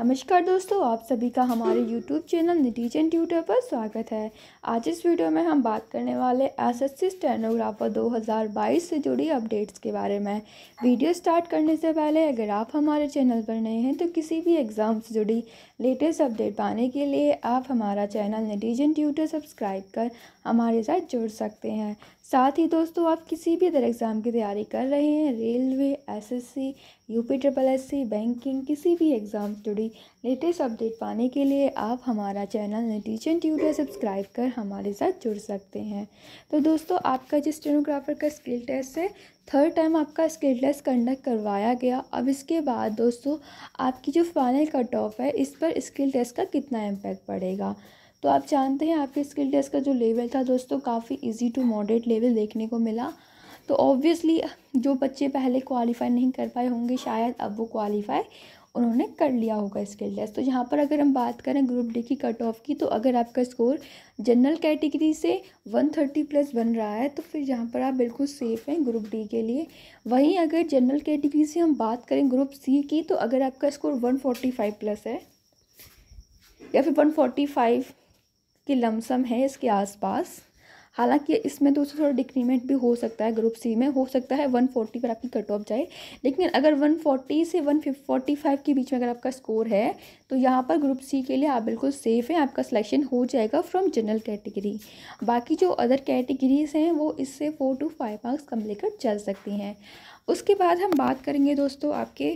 नमस्कार दोस्तों आप सभी का हमारे यूट्यूब चैनल निटीजन ट्यूटर पर स्वागत है आज इस वीडियो में हम बात करने वाले एसएससी स्टेनोग्राफर 2022 से जुड़ी अपडेट्स के बारे में वीडियो स्टार्ट करने से पहले अगर आप हमारे चैनल पर नए हैं तो किसी भी एग्ज़ाम से जुड़ी लेटेस्ट अपडेट पाने के लिए आप हमारा चैनल निटीजन ट्यूटर सब्सक्राइब कर हमारे साथ जुड़ सकते हैं साथ ही दोस्तों आप किसी भी अदर एग्ज़ाम की तैयारी कर रहे हैं railway S C UP triple C banking किसी भी एग्ज़ाम से जुड़ी लेटेस्ट अपडेट पाने के लिए आप हमारा चैनल नटीजन ट्यूटर सब्सक्राइब कर हमारे साथ जुड़ सकते हैं तो दोस्तों आपका जिस स्टेनोग्राफर का स्किल टेस्ट है थर्ड टाइम आपका स्किल टेस्ट कंडक्ट करवाया गया अब इसके बाद दोस्तों आपकी जो फाइनल कट ऑफ है इस पर स्किल टेस्ट का कितना इम्पैक्ट पड़ेगा तो आप जानते हैं आपके स्किल टेस्ट का जो लेवल था दोस्तों काफ़ी इजी टू मॉडरेट लेवल देखने को मिला तो ऑब्वियसली जो बच्चे पहले क्वालिफाई नहीं कर पाए होंगे शायद अब वो क्वालिफाई उन्होंने कर लिया होगा स्किल टेस्ट तो यहाँ पर अगर हम बात करें ग्रुप डी की कट ऑफ की तो अगर आपका स्कोर जनरल कैटेगरी से 130 प्लस बन रहा है तो फिर यहाँ पर आप बिल्कुल सेफ़ हैं ग्रुप डी के लिए वहीं अगर जनरल कैटेगरी से हम बात करें ग्रुप सी की तो अगर आपका स्कोर 145 प्लस है या फिर 145 की लमसम है इसके आसपास हालांकि इसमें दोस्तों थोड़ा डिक्रीमेंट भी हो सकता है ग्रुप सी में हो सकता है वन फोर्टी पर आपकी कट ऑफ जाए लेकिन अगर वन फोर्टी से वन फोर्टी फाइव के बीच में अगर आपका स्कोर है तो यहाँ पर ग्रुप सी के लिए आप बिल्कुल सेफ़ हैं आपका सिलेक्शन हो जाएगा फ्रॉम जनरल कैटेगरी बाकी जो अदर कैटेगरीज हैं वो इससे फोर टू फाइव मार्क्स कम लेकर चल सकती हैं उसके बाद हम बात करेंगे दोस्तों आपके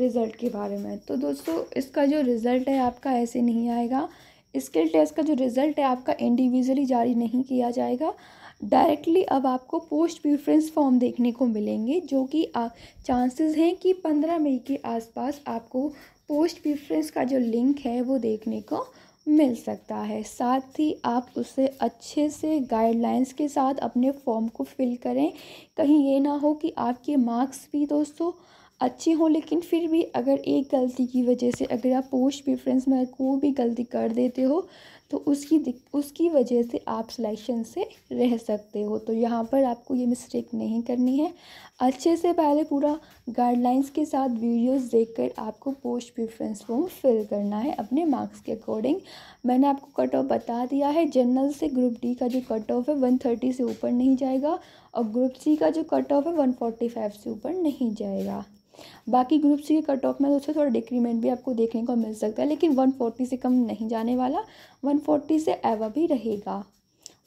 रिज़ल्ट के बारे में तो दोस्तों इसका जो रिज़ल्ट है आपका ऐसे नहीं आएगा स्किल टेस्ट का जो रिज़ल्ट है आपका इंडिविजुअली जारी नहीं किया जाएगा डायरेक्टली अब आपको पोस्ट प्रिफ्रेंस फॉर्म देखने को मिलेंगे जो कि चांसेस हैं कि पंद्रह मई के आसपास आपको पोस्ट प्रिफ्रेंस का जो लिंक है वो देखने को मिल सकता है साथ ही आप उसे अच्छे से गाइडलाइंस के साथ अपने फॉर्म को फिल करें कहीं ये ना हो कि आपके मार्क्स भी दोस्तों अच्छे हों लेकिन फिर भी अगर एक गलती की वजह से अगर आप पोस्ट प्रेफरेंस में कोई भी गलती कर देते हो तो उसकी उसकी वजह से आप सिलेक्शन से रह सकते हो तो यहाँ पर आपको ये मिस्टेक नहीं करनी है अच्छे से पहले पूरा गाइडलाइंस के साथ वीडियोस देखकर आपको पोस्ट प्रिफ्रेंस फॉर्म फिल करना है अपने मार्क्स के अकॉर्डिंग मैंने आपको कट ऑफ बता दिया है जनरल से ग्रुप डी का जो कट ऑफ है वन थर्टी से ऊपर नहीं जाएगा और ग्रुप सी का जो कट ऑफ है वन फोर्टी फाइव से ऊपर नहीं जाएगा बाकी ग्रुप सी के कट ऑफ में दोस्तों थोड़ा डिक्रीमेंट भी आपको देखने को मिल सकता है लेकिन वन फोर्टी से कम नहीं जाने वाला वन फोर्टी से एवा भी रहेगा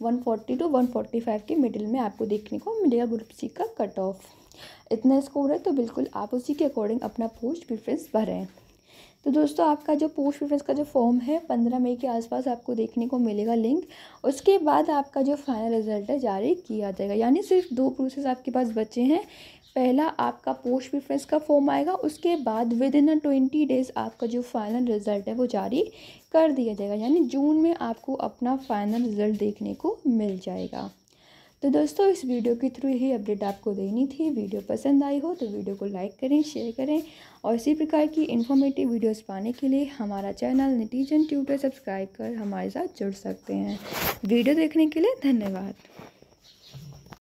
one forty to one forty five के मिडिल में आपको देखने को मिलेगा ग्रुप सी का कट ऑफ इतना स्कोर है तो बिल्कुल आप उसी के अकॉर्डिंग अपना पोस्ट प्रिफ्रेंस भरें तो दोस्तों आपका जो पोस्ट प्रेफरेंस का जो फॉर्म है पंद्रह मई के आसपास आपको देखने को मिलेगा लिंक उसके बाद आपका जो फाइनल रिजल्ट है जारी किया जाएगा यानी सिर्फ दो प्रोसेस आपके पास बचे हैं पहला आपका पोस्ट प्रेफरेंस का फॉर्म आएगा उसके बाद within a twenty days आपका जो फाइनल रिजल्ट है वो जारी कर दिया जाएगा यानी जून में आपको अपना फाइनल रिजल्ट देखने को मिल जाएगा तो दोस्तों इस वीडियो के थ्रू यही अपडेट आपको देनी थी वीडियो पसंद आई हो तो वीडियो को लाइक करें शेयर करें और इसी प्रकार की इन्फॉर्मेटिव वीडियोस पाने के लिए हमारा चैनल निटीजन ट्यूटर सब्सक्राइब कर हमारे साथ जुड़ सकते हैं वीडियो देखने के लिए धन्यवाद